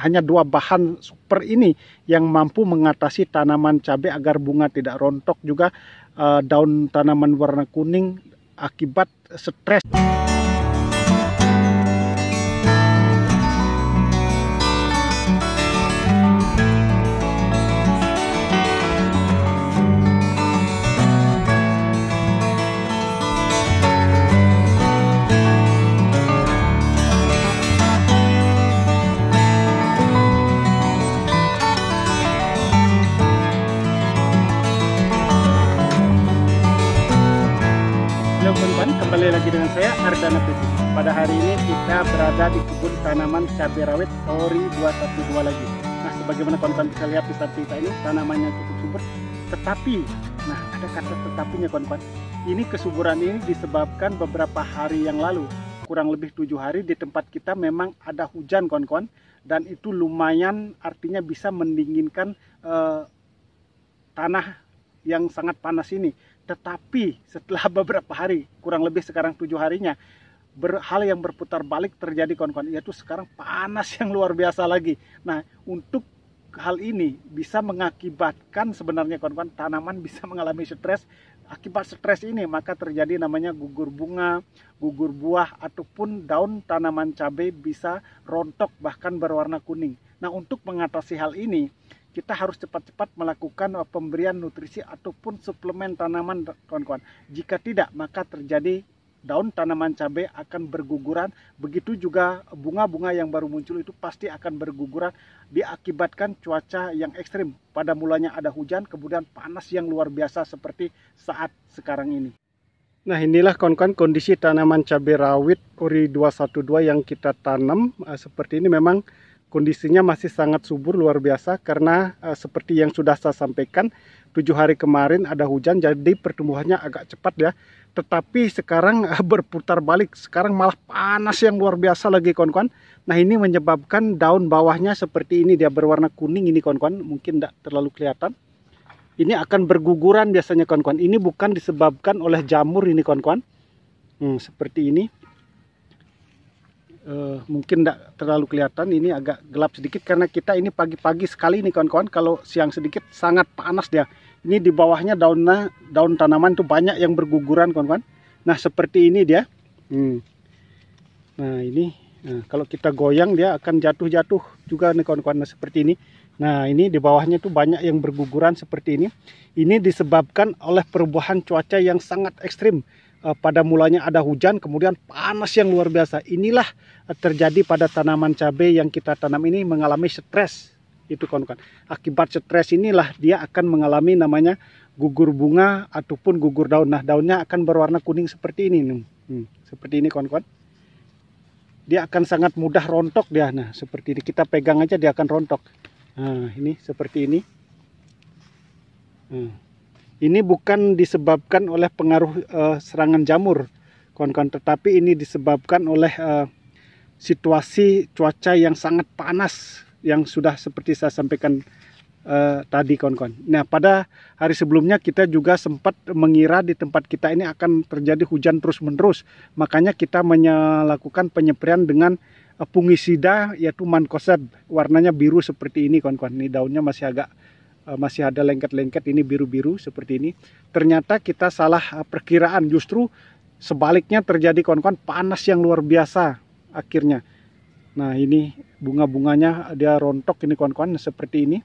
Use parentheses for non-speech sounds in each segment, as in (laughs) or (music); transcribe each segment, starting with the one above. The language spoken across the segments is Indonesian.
hanya dua bahan super ini yang mampu mengatasi tanaman cabai agar bunga tidak rontok juga eh, daun tanaman warna kuning akibat stres. kembali lagi dengan saya Ardana Putih. Pada hari ini kita berada di kebun tanaman cabai rawit Ori 212 lagi. Nah, sebagaimana kawan-kawan bisa lihat di samping kita ini tanamannya cukup subur, tetapi nah ada kata tetapinya kawan-kawan. Ini kesuburan ini disebabkan beberapa hari yang lalu, kurang lebih tujuh hari di tempat kita memang ada hujan kawan-kawan dan itu lumayan artinya bisa mendinginkan eh, tanah yang sangat panas ini tetapi setelah (laughs) beberapa hari, kurang lebih sekarang tujuh harinya, hal yang berputar balik terjadi kawan-kawan yaitu sekarang panas (laughs) yang luar biasa lagi. Nah, untuk hal ini bisa mengakibatkan sebenarnya kawan-kawan tanaman bisa (laughs) mengalami stres. Akibat stres ini maka terjadi namanya gugur bunga, gugur buah ataupun daun tanaman cabai bisa rontok bahkan berwarna kuning. Nah, untuk mengatasi hal ini kita harus cepat-cepat melakukan eh, pemberian nutrisi ataupun suplemen tanaman kawan-kawan. Jika tidak, maka terjadi daun tanaman cabai akan berguguran. Begitu juga bunga-bunga yang baru muncul itu pasti akan berguguran diakibatkan cuaca yang ekstrim. Pada mulanya ada hujan, kemudian panas yang luar biasa seperti saat sekarang ini. Nah inilah kawan-kawan kondisi tanaman cabai rawit ori 212 yang kita tanam. Eh, seperti ini memang kondisinya masih sangat subur luar biasa karena uh, seperti yang sudah saya sampaikan tujuh hari kemarin ada hujan jadi pertumbuhannya agak cepat ya tetapi sekarang uh, berputar balik sekarang malah panas yang luar biasa lagi kawan-kawan nah ini menyebabkan daun bawahnya seperti ini dia berwarna kuning ini kawan-kawan mungkin tidak terlalu kelihatan ini akan berguguran biasanya kawan-kawan ini bukan disebabkan oleh jamur ini kawan-kawan hmm, seperti ini uh, mungkin tidak terlalu kelihatan ini agak gelap sedikit karena kita ini pagi-pagi sekali nih kawan-kawan kalau siang sedikit sangat panas dia ini di bawahnya daunnya daun tanaman tuh banyak yang berguguran kawan-kawan nah seperti ini dia hmm. nah ini nah, kalau kita goyang dia akan jatuh-jatuh juga nih kawan-kawan nah, seperti ini nah ini di bawahnya tuh banyak yang berguguran seperti ini ini disebabkan oleh perubahan cuaca yang sangat ekstrim Eh, pada mulanya ada hujan kemudian panas yang luar biasa. Inilah eh, terjadi pada tanaman cabai yang kita tanam ini mengalami stres. Itu kawan-kawan. Akibat stres inilah dia akan mengalami namanya gugur bunga ataupun gugur daun. Nah, daunnya akan berwarna kuning seperti ini. Nih. Hmm, seperti ini kawan-kawan. Dia akan sangat mudah rontok dia. Nah, seperti ini kita pegang aja dia akan rontok. Nah, ini seperti ini. Hmm. Ini bukan disebabkan oleh pengaruh uh, serangan jamur, kawan-kawan, tetapi ini disebabkan oleh uh, situasi cuaca yang sangat panas yang sudah seperti saya sampaikan uh, tadi, kawan-kawan. Nah, pada hari sebelumnya kita juga sempat mengira di tempat kita ini akan terjadi hujan terus-menerus, makanya kita melakukan penyepraian dengan uh, fungisida yaitu mankoseb warnanya biru seperti ini kawan-kawan ini daunnya masih agak Eh, masih ada lengket-lengket ini biru-biru seperti ini. Ternyata kita salah eh, perkiraan justru sebaliknya terjadi kawan-kawan panas yang luar biasa akhirnya. Nah ini bunga-bunganya eh, dia rontok ini kawan-kawan seperti ini.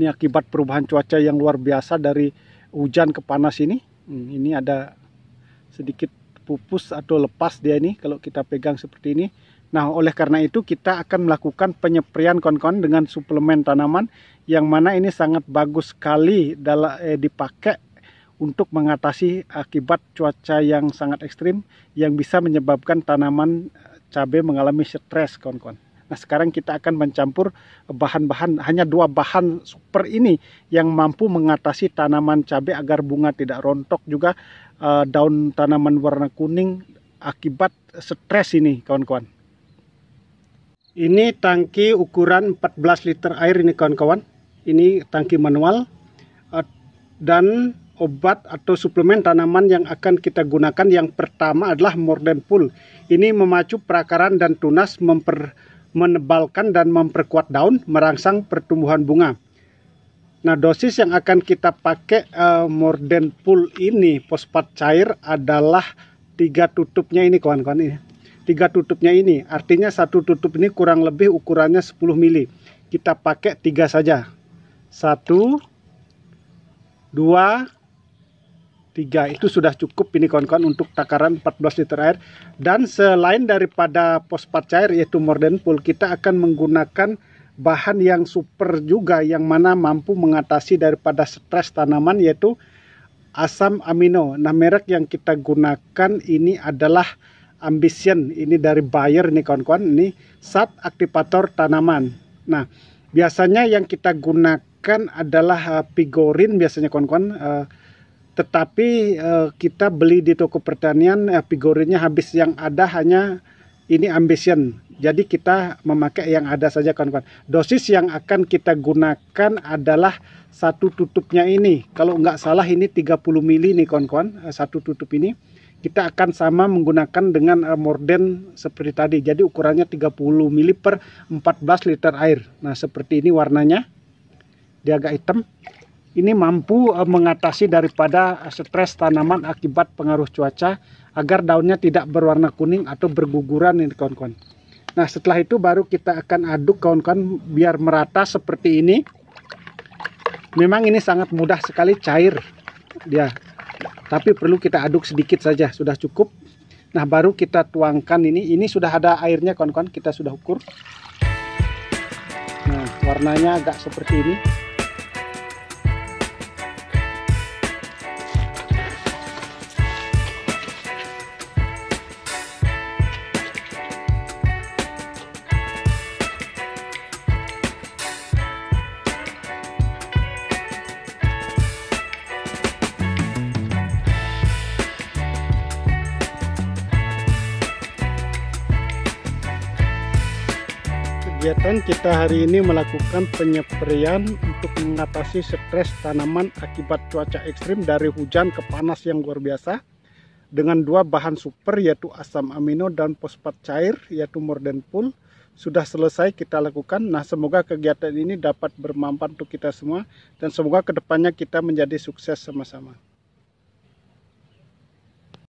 Ini akibat perubahan cuaca yang luar biasa dari hujan ke panas ini. Hmm, ini ada sedikit pupus atau lepas dia ini kalau kita pegang seperti ini Nah, oleh karena itu kita akan melakukan penyeprian konkon dengan suplemen tanaman yang mana ini sangat bagus sekali dalam eh, dipakai untuk mengatasi akibat cuaca yang sangat ekstrim yang bisa menyebabkan tanaman eh, cabai mengalami stres konkon. Nah sekarang kita akan mencampur bahan-bahan hanya dua bahan super ini yang mampu mengatasi tanaman cabai agar bunga tidak rontok juga eh, daun tanaman warna kuning akibat stres ini kawan-kawan. Ini tangki ukuran 14 liter air ini kawan-kawan. Ini tangki manual eh, dan obat atau suplemen tanaman yang akan kita gunakan yang pertama adalah Morden Mordenpool. Ini memacu perakaran dan tunas memper, menebalkan dan memperkuat daun, merangsang pertumbuhan bunga. Nah, dosis yang akan kita pakai uh, eh, Mordenpool ini fosfat cair adalah tiga tutupnya ini kawan-kawan ini tiga tutupnya ini. Artinya satu tutup ini kurang lebih ukurannya 10 mili. Kita pakai tiga saja. Satu, dua, tiga. Itu sudah cukup ini kawan-kawan untuk takaran 14 liter air. Dan selain daripada pospat cair yaitu morden pool, kita akan menggunakan bahan yang super juga yang mana mampu mengatasi daripada stres tanaman yaitu asam amino. Nah merek yang kita gunakan ini adalah ambition ini dari buyer nih kawan-kawan ini sat aktivator tanaman nah biasanya yang kita gunakan adalah uh, pigorin biasanya kawan-kawan uh, tetapi uh, kita beli di toko pertanian uh, pigorinnya habis yang ada hanya ini ambition jadi kita memakai yang ada saja kawan-kawan dosis yang akan kita gunakan adalah satu tutupnya ini kalau nggak salah ini 30 mili nih kawan-kawan satu tutup ini kita akan sama menggunakan dengan eh, morden seperti tadi. Jadi ukurannya 30 ml per 14 liter air. Nah, seperti ini warnanya. Dia agak hitam. Ini mampu eh, mengatasi daripada stres tanaman akibat pengaruh cuaca agar daunnya tidak berwarna kuning atau berguguran ini kawan-kawan. Nah, setelah itu baru kita akan aduk kawan-kawan biar merata seperti ini. Memang ini sangat mudah sekali cair dia tapi perlu kita aduk sedikit saja sudah cukup nah baru kita tuangkan ini ini sudah ada airnya kawan-kawan kita sudah ukur nah warnanya agak seperti ini Kegiatan kita hari ini melakukan penyeprian untuk mengatasi stres tanaman akibat cuaca ekstrim dari hujan ke panas yang luar biasa dengan dua bahan super yaitu asam amino dan fosfat cair yaitu mordenpul sudah selesai kita lakukan. Nah semoga kegiatan ini dapat bermanfaat untuk kita semua dan semoga kedepannya kita menjadi sukses sama-sama.